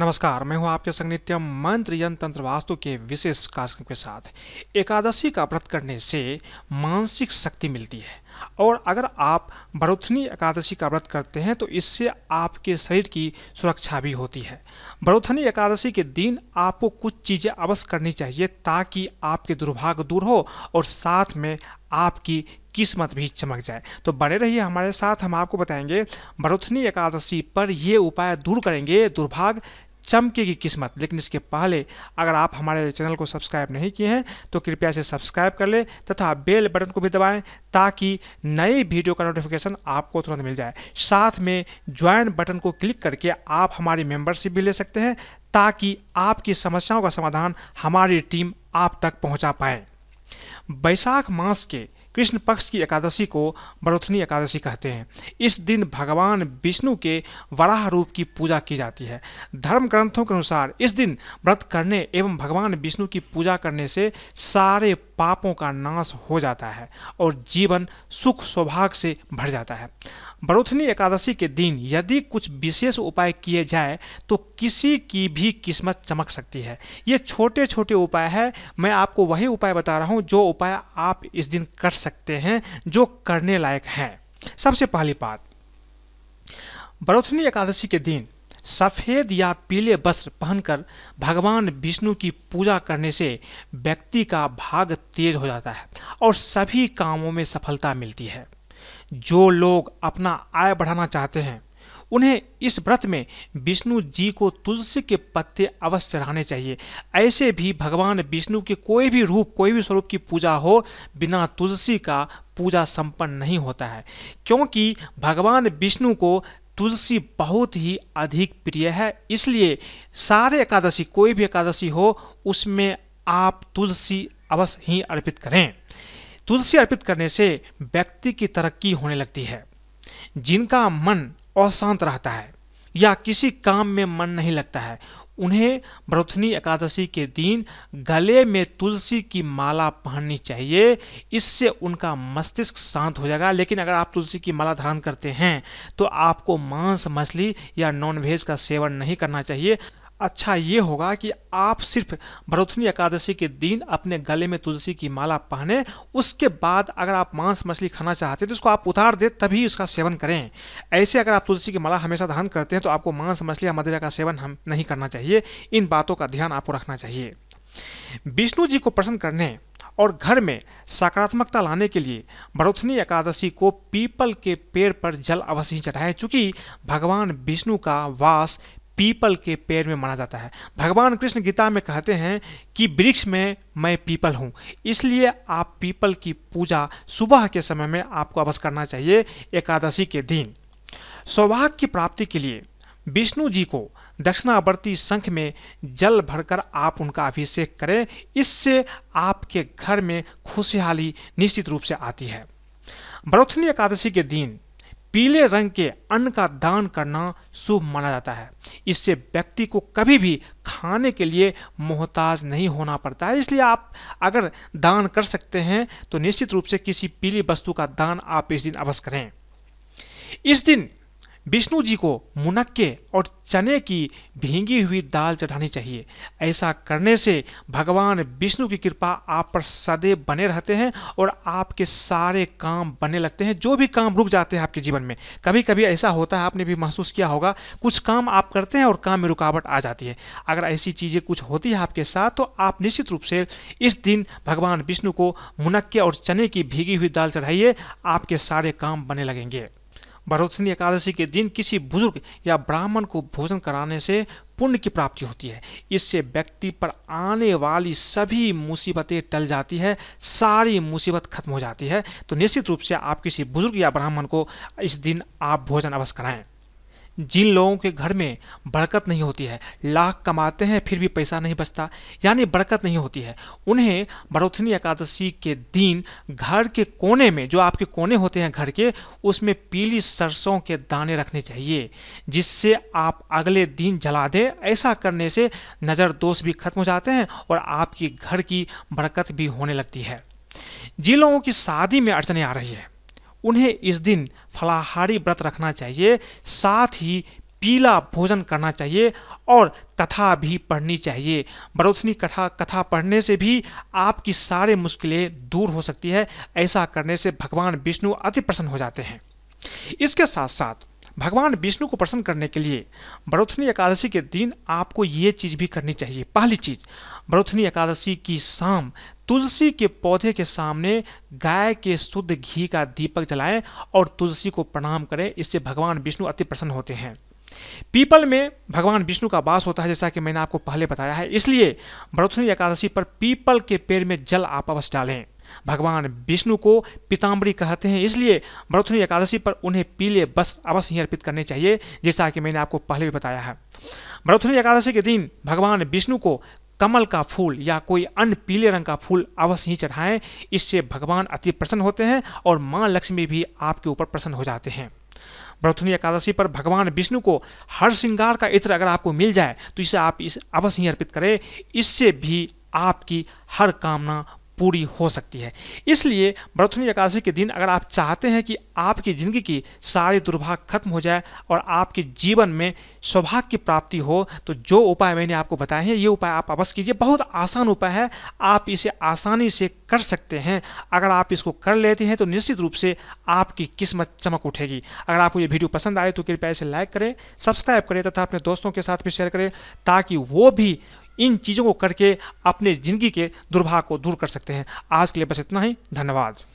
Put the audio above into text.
नमस्कार मैं हूं आपके संग नित्य मंत्र यंत्र वास्तु के विशेष कार्यक्रम के साथ एकादशी का व्रत करने से मानसिक शक्ति मिलती है और अगर आप बरोथनी एकादशी का व्रत करते हैं तो इससे आपके शरीर की सुरक्षा भी होती है बरुथनी एकादशी के दिन आपको कुछ चीज़ें अवश्य करनी चाहिए ताकि आपके दुर्भाग्य दूर हो और साथ में आपकी किस्मत भी चमक जाए तो बने रहिए हमारे साथ हम आपको बताएंगे बरुथनी एकादशी पर ये उपाय दूर करेंगे दुर्भाग्य चमकेगी किस्मत लेकिन इसके पहले अगर आप हमारे चैनल को सब्सक्राइब नहीं किए हैं तो कृपया इसे सब्सक्राइब कर लें तथा बेल बटन को भी दबाएं ताकि नए वीडियो का नोटिफिकेशन आपको तुरंत मिल जाए साथ में ज्वाइन बटन को क्लिक करके आप हमारी मेंबरशिप भी ले सकते हैं ताकि आपकी समस्याओं का समाधान हमारी टीम आप तक पहुँचा पाए बैसाख मास के कृष्ण पक्ष की एकादशी को बरोथनी एकादशी कहते हैं इस दिन भगवान विष्णु के वराह रूप की पूजा की जाती है धर्म ग्रंथों के अनुसार इस दिन व्रत करने एवं भगवान विष्णु की पूजा करने से सारे पापों का नाश हो जाता है और जीवन सुख स्वभाग से भर जाता है बड़ोथनी एकादशी के दिन यदि कुछ विशेष उपाय किए जाए तो किसी की भी किस्मत चमक सकती है ये छोटे छोटे उपाय है मैं आपको वही उपाय बता रहा हूँ जो उपाय आप इस दिन कर सकते हैं जो करने लायक हैं सबसे पहली बात बड़ोथनी एकादशी के दिन सफ़ेद या पीले वस्त्र पहनकर भगवान विष्णु की पूजा करने से व्यक्ति का भाग तेज हो जाता है और सभी कामों में सफलता मिलती है जो लोग अपना आय बढ़ाना चाहते हैं उन्हें इस व्रत में विष्णु जी को तुलसी के पत्ते अवश्य चढ़ाने चाहिए ऐसे भी भगवान विष्णु के कोई भी रूप कोई भी स्वरूप की पूजा हो बिना तुलसी का पूजा संपन्न नहीं होता है क्योंकि भगवान विष्णु को तुलसी बहुत ही अधिक प्रिय है इसलिए सारे एकादशी कोई भी एकादशी हो उसमें आप तुलसी अवश्य ही अर्पित करें तुलसी अर्पित करने से व्यक्ति की तरक्की होने लगती है जिनका मन अशांत रहता है या किसी काम में मन नहीं लगता है उन्हें भरथनी एकादशी के दिन गले में तुलसी की माला पहननी चाहिए इससे उनका मस्तिष्क शांत हो जाएगा लेकिन अगर आप तुलसी की माला धारण करते हैं तो आपको मांस मछली या नॉनवेज का सेवन नहीं करना चाहिए अच्छा ये होगा कि आप सिर्फ भरोथनी एकादशी के दिन अपने गले में तुलसी की माला पहने उसके बाद अगर आप मांस मछली खाना चाहते हैं तो उसको आप उतार दें तभी उसका सेवन करें ऐसे अगर आप तुलसी की माला हमेशा धारण करते हैं तो आपको मांस मछली या मदिरा का सेवन हम नहीं करना चाहिए इन बातों का ध्यान आपको रखना चाहिए विष्णु जी को प्रसन्न करने और घर में सकारात्मकता लाने के लिए भरोथनी एकादशी को पीपल के पेड़ पर जल अवश्य चढ़ाएं चूँकि भगवान विष्णु का वास पीपल के पेड़ में माना जाता है भगवान कृष्ण गीता में कहते हैं कि वृक्ष में मैं पीपल हूँ इसलिए आप पीपल की पूजा सुबह के समय में आपको अवश्य करना चाहिए एकादशी के दिन सौभाग्य की प्राप्ति के लिए विष्णु जी को दक्षिणावर्ती शंख में जल भरकर आप उनका अभिषेक करें इससे आपके घर में खुशहाली निश्चित रूप से आती है बरोथनी एकादशी के दिन पीले रंग के अन्न का दान करना शुभ माना जाता है इससे व्यक्ति को कभी भी खाने के लिए मोहताज नहीं होना पड़ता है इसलिए आप अगर दान कर सकते हैं तो निश्चित रूप से किसी पीली वस्तु का दान आप इस दिन अवश्य करें इस दिन विष्णु जी को मुनक्के और चने की भींगी हुई दाल चढ़ानी चाहिए ऐसा करने से भगवान विष्णु की कृपा आप पर सदैव बने रहते हैं और आपके सारे काम बनने लगते हैं जो भी काम रुक जाते हैं आपके जीवन में कभी कभी ऐसा होता है आपने भी महसूस किया होगा कुछ काम आप करते हैं और काम में रुकावट आ जाती है अगर ऐसी चीज़ें कुछ होती है आपके साथ तो आप निश्चित रूप से इस दिन भगवान विष्णु को मुनक्के और चने की भीगी हुई दाल चढ़ाइए आपके सारे काम बने लगेंगे भरोसनी एकादशी के दिन किसी बुजुर्ग या ब्राह्मण को भोजन कराने से पुण्य की प्राप्ति होती है इससे व्यक्ति पर आने वाली सभी मुसीबतें टल जाती है सारी मुसीबत खत्म हो जाती है तो निश्चित रूप से आप किसी बुजुर्ग या ब्राह्मण को इस दिन आप भोजन अवश्य कराएं जिन लोगों के घर में बरकत नहीं होती है लाख कमाते हैं फिर भी पैसा नहीं बचता यानी बरकत नहीं होती है उन्हें बड़ोथनी एकादशी के दिन घर के कोने में जो आपके कोने होते हैं घर के उसमें पीली सरसों के दाने रखने चाहिए जिससे आप अगले दिन जला दें ऐसा करने से नज़र दोष भी खत्म हो जाते हैं और आपकी घर की बरकत भी होने लगती है जिन लोगों की शादी में अड़चने आ रही है उन्हें इस दिन फलाहारी व्रत रखना चाहिए साथ ही पीला भोजन करना चाहिए और कथा भी पढ़नी चाहिए बड़ोथनी कथा कथा पढ़ने से भी आपकी सारे मुश्किलें दूर हो सकती है ऐसा करने से भगवान विष्णु अति प्रसन्न हो जाते हैं इसके साथ साथ भगवान विष्णु को प्रसन्न करने के लिए बरोथनी एकादशी के दिन आपको ये चीज़ भी करनी चाहिए पहली चीज़ बरोथनी एकादशी की शाम तुलसी के पौधे के सामने गाय के शुद्ध घी का दीपक जलाएं और तुलसी को प्रणाम करें इससे भगवान विष्णु अति प्रसन्न होते हैं पीपल में भगवान विष्णु का वास होता है जैसा कि मैंने आपको पहले बताया है इसलिए बरोथनी एकादशी पर पीपल के पेड़ में जल आप अवश्य डालें भगवान विष्णु को पीताम्बरी कहते हैं इसलिए भरतुनी एकादशी पर उन्हें पीले वस्त्र अवश्य ही अर्पित करने चाहिए जैसा कि मैंने आपको पहले भी बताया है भरतुनी एकादशी के दिन भगवान विष्णु को कमल का फूल या कोई अन्य पीले रंग का फूल अवश्य ही चढ़ाएं इससे भगवान अति प्रसन्न होते हैं और माँ लक्ष्मी भी आपके ऊपर प्रसन्न हो जाते हैं ब्रथुनी एकादशी पर भगवान विष्णु को हर श्रृंगार का इत्र अगर आपको मिल जाए तो इसे आप इस अवश्य ही अर्पित करें इससे भी आपकी हर कामना पूरी हो सकती है इसलिए ब्रथुनी एकादशी के दिन अगर आप चाहते हैं कि आपकी ज़िंदगी की सारी दुर्भाग्य खत्म हो जाए और आपके जीवन में सौभाग्य की प्राप्ति हो तो जो उपाय मैंने आपको बताए हैं ये उपाय आप अवश्य कीजिए बहुत आसान उपाय है आप इसे आसानी से कर सकते हैं अगर आप इसको कर लेते हैं तो निश्चित रूप से आपकी किस्मत चमक उठेगी अगर आपको ये वीडियो पसंद आए तो कृपया इसे लाइक करें सब्सक्राइब करें तथा अपने दोस्तों के साथ भी शेयर करें ताकि वो भी इन चीज़ों को करके अपने ज़िंदगी के दुर्भाग को दूर कर सकते हैं आज के लिए बस इतना ही धन्यवाद